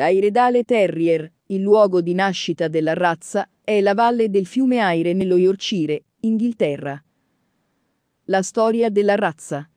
Airedale Terrier, il luogo di nascita della razza, è la valle del fiume Aire nello Yorkshire, Inghilterra. La storia della razza.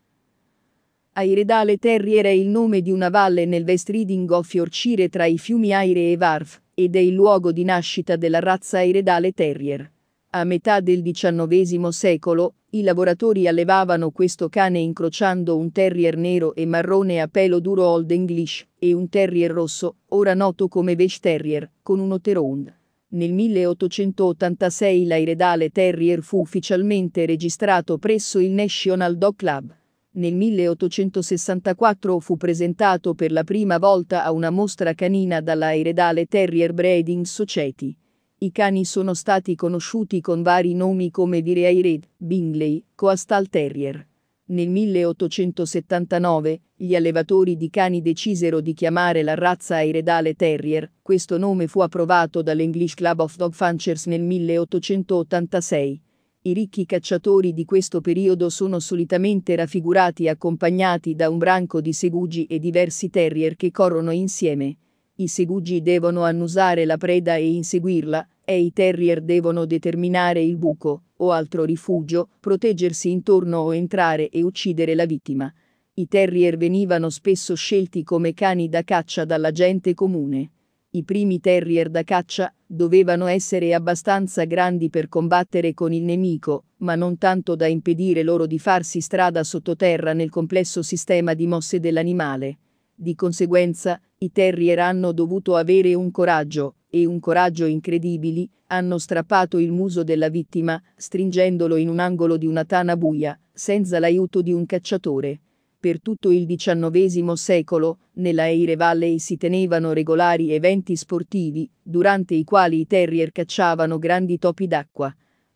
Airedale Terrier è il nome di una valle nel West Reading of Yorkshire tra i fiumi Aire e Varf, ed è il luogo di nascita della razza Airedale Terrier. A metà del XIX secolo, i lavoratori allevavano questo cane incrociando un terrier nero e marrone a pelo duro Old English e un terrier rosso, ora noto come Vesh Terrier, con un oterone. Nel 1886 l'airedale Terrier fu ufficialmente registrato presso il National Dog Club. Nel 1864 fu presentato per la prima volta a una mostra canina dalla Airedale Terrier Breeding Society. I cani sono stati conosciuti con vari nomi come Direi Red, Bingley, Coastal Terrier. Nel 1879, gli allevatori di cani decisero di chiamare la razza Airedale Terrier, questo nome fu approvato dall'English Club of Dog Fanchers nel 1886. I ricchi cacciatori di questo periodo sono solitamente raffigurati accompagnati da un branco di segugi e diversi terrier che corrono insieme. I segugi devono annusare la preda e inseguirla, e i terrier devono determinare il buco o altro rifugio, proteggersi intorno o entrare e uccidere la vittima. I terrier venivano spesso scelti come cani da caccia dalla gente comune. I primi terrier da caccia dovevano essere abbastanza grandi per combattere con il nemico, ma non tanto da impedire loro di farsi strada sottoterra nel complesso sistema di mosse dell'animale. Di conseguenza, i terrier hanno dovuto avere un coraggio, e un coraggio incredibili, hanno strappato il muso della vittima, stringendolo in un angolo di una tana buia, senza l'aiuto di un cacciatore. Per tutto il XIX secolo, nella Eire Valley si tenevano regolari eventi sportivi, durante i quali i terrier cacciavano grandi topi d'acqua.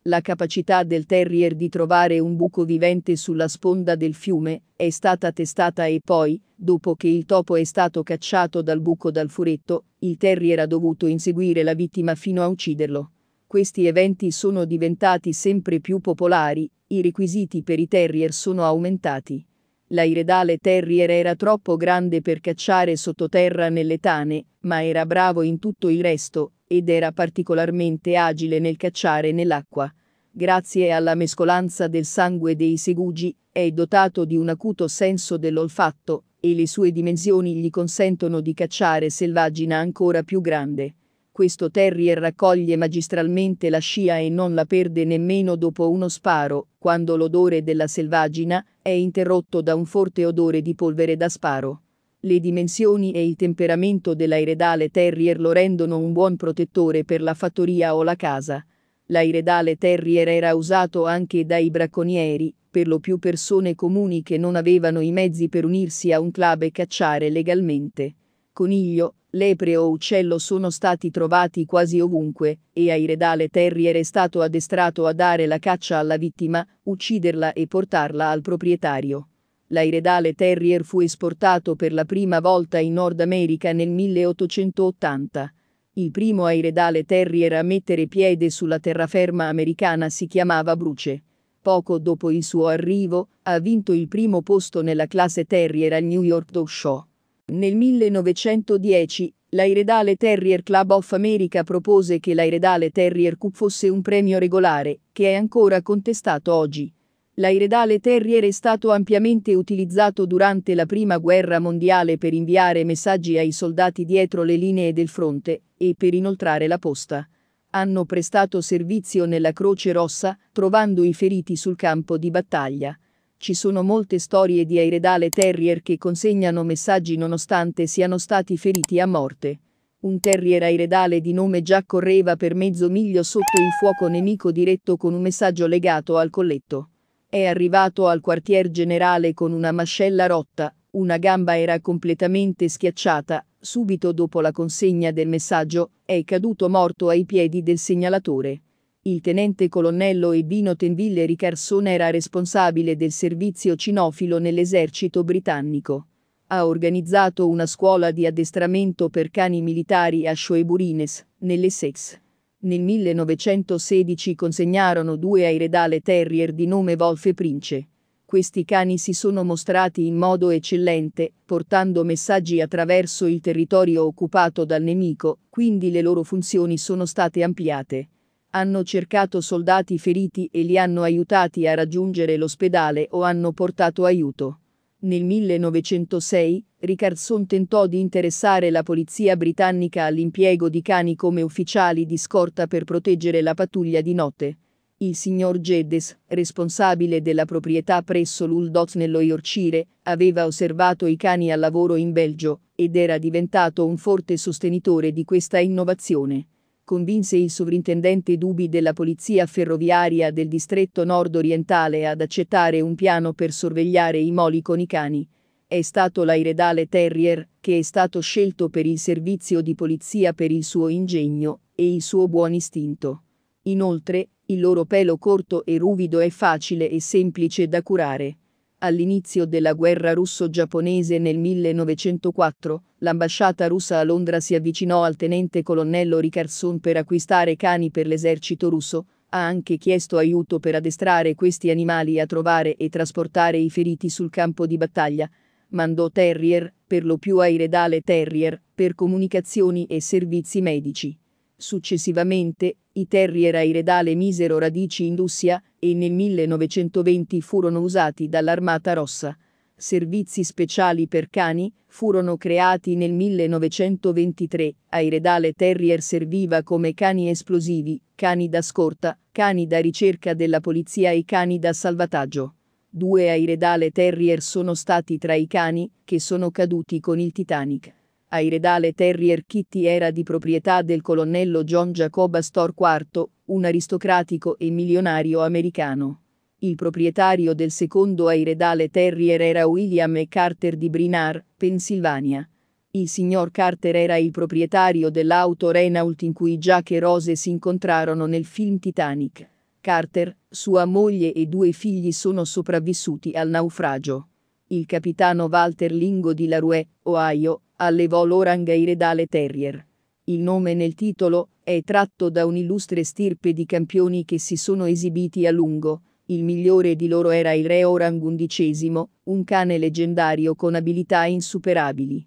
La capacità del terrier di trovare un buco vivente sulla sponda del fiume è stata testata e poi, dopo che il topo è stato cacciato dal buco dal furetto, il terrier ha dovuto inseguire la vittima fino a ucciderlo. Questi eventi sono diventati sempre più popolari, i requisiti per i terrier sono aumentati. L'airedale terrier era troppo grande per cacciare sottoterra nelle tane, ma era bravo in tutto il resto, ed era particolarmente agile nel cacciare nell'acqua. Grazie alla mescolanza del sangue dei segugi, è dotato di un acuto senso dell'olfatto, e le sue dimensioni gli consentono di cacciare selvaggina ancora più grande. Questo terrier raccoglie magistralmente la scia e non la perde nemmeno dopo uno sparo, quando l'odore della selvaggina, è interrotto da un forte odore di polvere da sparo. Le dimensioni e il temperamento dell'airedale Terrier lo rendono un buon protettore per la fattoria o la casa. L'airedale Terrier era usato anche dai bracconieri, per lo più persone comuni che non avevano i mezzi per unirsi a un club e cacciare legalmente. Coniglio, lepre o uccello sono stati trovati quasi ovunque, e Airedale terrier è stato addestrato a dare la caccia alla vittima, ucciderla e portarla al proprietario. L'airedale terrier fu esportato per la prima volta in Nord America nel 1880. Il primo airedale terrier a mettere piede sulla terraferma americana si chiamava Bruce. Poco dopo il suo arrivo, ha vinto il primo posto nella classe terrier al New York Dog Show. Nel 1910, l'Airedale Terrier Club of America propose che l'Airedale Terrier Cup fosse un premio regolare, che è ancora contestato oggi. L'Airedale Terrier è stato ampiamente utilizzato durante la Prima Guerra Mondiale per inviare messaggi ai soldati dietro le linee del fronte e per inoltrare la posta. Hanno prestato servizio nella Croce Rossa, trovando i feriti sul campo di battaglia. Ci sono molte storie di airedale terrier che consegnano messaggi nonostante siano stati feriti a morte. Un terrier airedale di nome già correva per mezzo miglio sotto il fuoco nemico diretto con un messaggio legato al colletto. È arrivato al quartier generale con una mascella rotta, una gamba era completamente schiacciata, subito dopo la consegna del messaggio, è caduto morto ai piedi del segnalatore. Il tenente colonnello Ebino Tenville Ricarson era responsabile del servizio cinofilo nell'esercito britannico. Ha organizzato una scuola di addestramento per cani militari a Shoeburines, nell'Essex. Nel 1916 consegnarono due ai redale terrier di nome Wolf e Prince questi cani si sono mostrati in modo eccellente, portando messaggi attraverso il territorio occupato dal nemico, quindi le loro funzioni sono state ampliate hanno cercato soldati feriti e li hanno aiutati a raggiungere l'ospedale o hanno portato aiuto. Nel 1906, Ricardson tentò di interessare la polizia britannica all'impiego di cani come ufficiali di scorta per proteggere la pattuglia di notte. Il signor Geddes, responsabile della proprietà presso l'Uldot nello Yorkshire, aveva osservato i cani al lavoro in Belgio ed era diventato un forte sostenitore di questa innovazione convinse il sovrintendente Dubi della Polizia Ferroviaria del distretto nord-orientale ad accettare un piano per sorvegliare i moli con i cani. È stato l'airedale Terrier, che è stato scelto per il servizio di polizia per il suo ingegno e il suo buon istinto. Inoltre, il loro pelo corto e ruvido è facile e semplice da curare. All'inizio della guerra russo-giapponese nel 1904, l'ambasciata russa a Londra si avvicinò al tenente colonnello Ricardson per acquistare cani per l'esercito russo, ha anche chiesto aiuto per addestrare questi animali a trovare e trasportare i feriti sul campo di battaglia, mandò terrier, per lo più ai redale terrier, per comunicazioni e servizi medici. Successivamente, i terrier ai misero radici in Russia e nel 1920 furono usati dall'Armata Rossa. Servizi speciali per cani furono creati nel 1923. Airedale terrier serviva come cani esplosivi, cani da scorta, cani da ricerca della polizia e cani da salvataggio. Due Airedale terrier sono stati tra i cani che sono caduti con il Titanic. Airedale Terrier Kitty era di proprietà del colonnello John Jacob Astor IV, un aristocratico e milionario americano. Il proprietario del secondo Airedale Terrier era William E. Carter di Brinar, Pennsylvania. Il signor Carter era il proprietario dell'auto Renault in cui Jack e Rose si incontrarono nel film Titanic. Carter, sua moglie e due figli sono sopravvissuti al naufragio il capitano Walter Lingo di Larue, Ohio, allevò l'Orangaire Dale Terrier. Il nome nel titolo è tratto da un'illustre stirpe di campioni che si sono esibiti a lungo. Il migliore di loro era il re Orang XI, un cane leggendario con abilità insuperabili.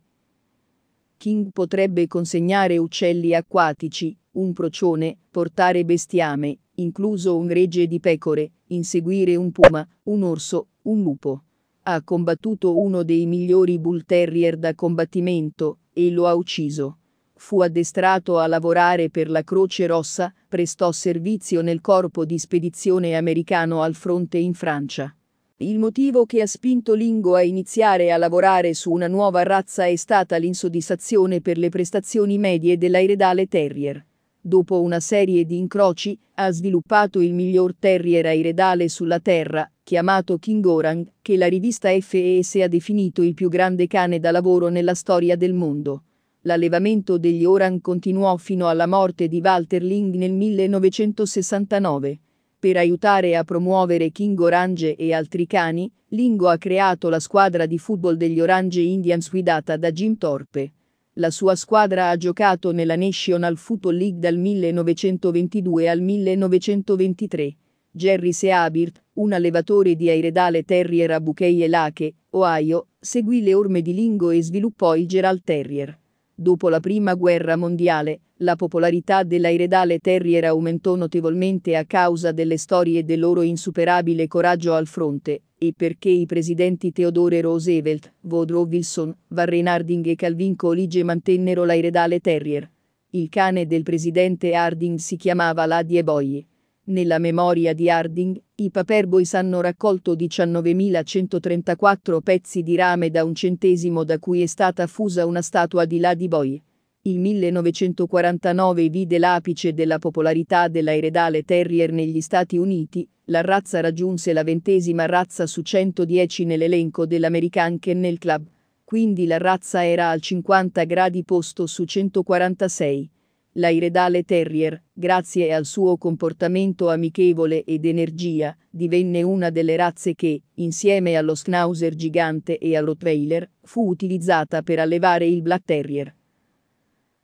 King potrebbe consegnare uccelli acquatici, un procione, portare bestiame, incluso un gregge di pecore, inseguire un puma, un orso, un lupo ha combattuto uno dei migliori bull terrier da combattimento e lo ha ucciso. Fu addestrato a lavorare per la Croce Rossa, prestò servizio nel corpo di spedizione americano al fronte in Francia. Il motivo che ha spinto Lingo a iniziare a lavorare su una nuova razza è stata l'insoddisfazione per le prestazioni medie dell'airedale terrier dopo una serie di incroci, ha sviluppato il miglior terrier airedale sulla Terra, chiamato King Orang, che la rivista FES ha definito il più grande cane da lavoro nella storia del mondo. L'allevamento degli Orang continuò fino alla morte di Walter Ling nel 1969. Per aiutare a promuovere King Orange e altri cani, Lingo ha creato la squadra di football degli Orange Indians guidata da Jim Torpe. La sua squadra ha giocato nella National Football League dal 1922 al 1923. Jerry Seabirt, un allevatore di Airedale Terrier a Bukei e Lache, Ohio, seguì le orme di Lingo e sviluppò il Gerald Terrier. Dopo la Prima Guerra Mondiale, la popolarità dell'Airedale Terrier aumentò notevolmente a causa delle storie del loro insuperabile coraggio al fronte, e perché i presidenti Theodore Roosevelt, Woodrow Wilson, Warren Harding e Calvin Coolidge mantennero l'Airedale Terrier. Il cane del presidente Harding si chiamava Ladie Boye. Nella memoria di Harding, i Paperboys hanno raccolto 19.134 pezzi di rame da un centesimo da cui è stata fusa una statua di Lady Boy. Il 1949 vide l'apice della popolarità dell'airedale Terrier negli Stati Uniti, la razza raggiunse la ventesima razza su 110 nell'elenco dell'American Kennel Club, quindi la razza era al 50 gradi posto su 146. L'airedale Terrier, grazie al suo comportamento amichevole ed energia, divenne una delle razze che, insieme allo Schnauzer gigante e allo Trailer, fu utilizzata per allevare il Black Terrier.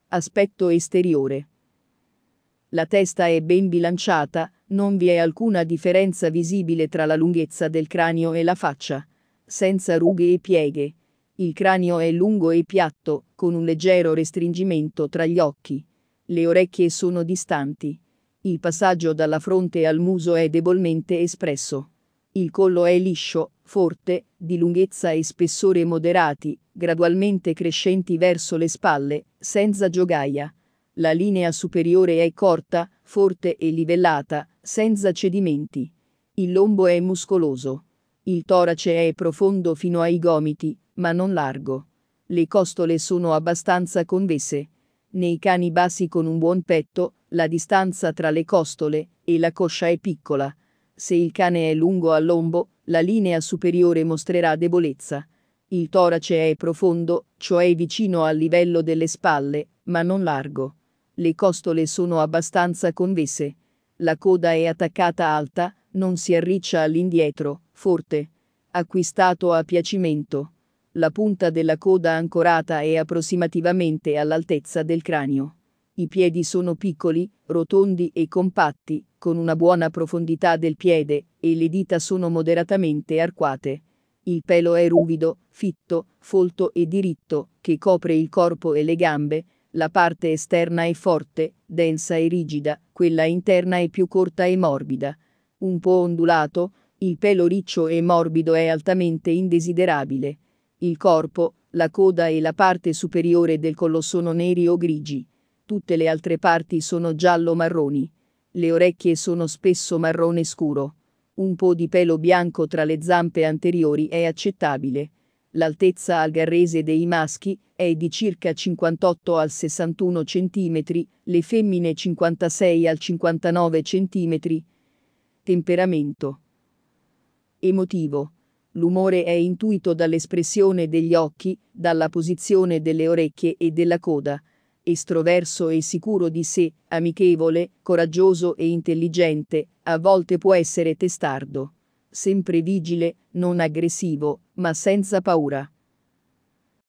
Aspetto esteriore. La testa è ben bilanciata, non vi è alcuna differenza visibile tra la lunghezza del cranio e la faccia. Senza rughe e pieghe. Il cranio è lungo e piatto, con un leggero restringimento tra gli occhi le orecchie sono distanti. Il passaggio dalla fronte al muso è debolmente espresso. Il collo è liscio, forte, di lunghezza e spessore moderati, gradualmente crescenti verso le spalle, senza giogaia. La linea superiore è corta, forte e livellata, senza cedimenti. Il lombo è muscoloso. Il torace è profondo fino ai gomiti, ma non largo. Le costole sono abbastanza convesse. Nei cani bassi con un buon petto, la distanza tra le costole e la coscia è piccola. Se il cane è lungo al lombo, la linea superiore mostrerà debolezza. Il torace è profondo, cioè vicino al livello delle spalle, ma non largo. Le costole sono abbastanza convesse. La coda è attaccata alta, non si arriccia all'indietro, forte. Acquistato a piacimento la punta della coda ancorata è approssimativamente all'altezza del cranio. I piedi sono piccoli, rotondi e compatti, con una buona profondità del piede, e le dita sono moderatamente arcuate. Il pelo è ruvido, fitto, folto e diritto, che copre il corpo e le gambe, la parte esterna è forte, densa e rigida, quella interna è più corta e morbida. Un po' ondulato, il pelo riccio e morbido è altamente indesiderabile. Il corpo, la coda e la parte superiore del collo sono neri o grigi. Tutte le altre parti sono giallo-marroni. Le orecchie sono spesso marrone scuro. Un po' di pelo bianco tra le zampe anteriori è accettabile. L'altezza algarrese dei maschi è di circa 58 al 61 cm, le femmine 56 al 59 cm. Temperamento. Emotivo L'umore è intuito dall'espressione degli occhi, dalla posizione delle orecchie e della coda. Estroverso e sicuro di sé, amichevole, coraggioso e intelligente, a volte può essere testardo. Sempre vigile, non aggressivo, ma senza paura.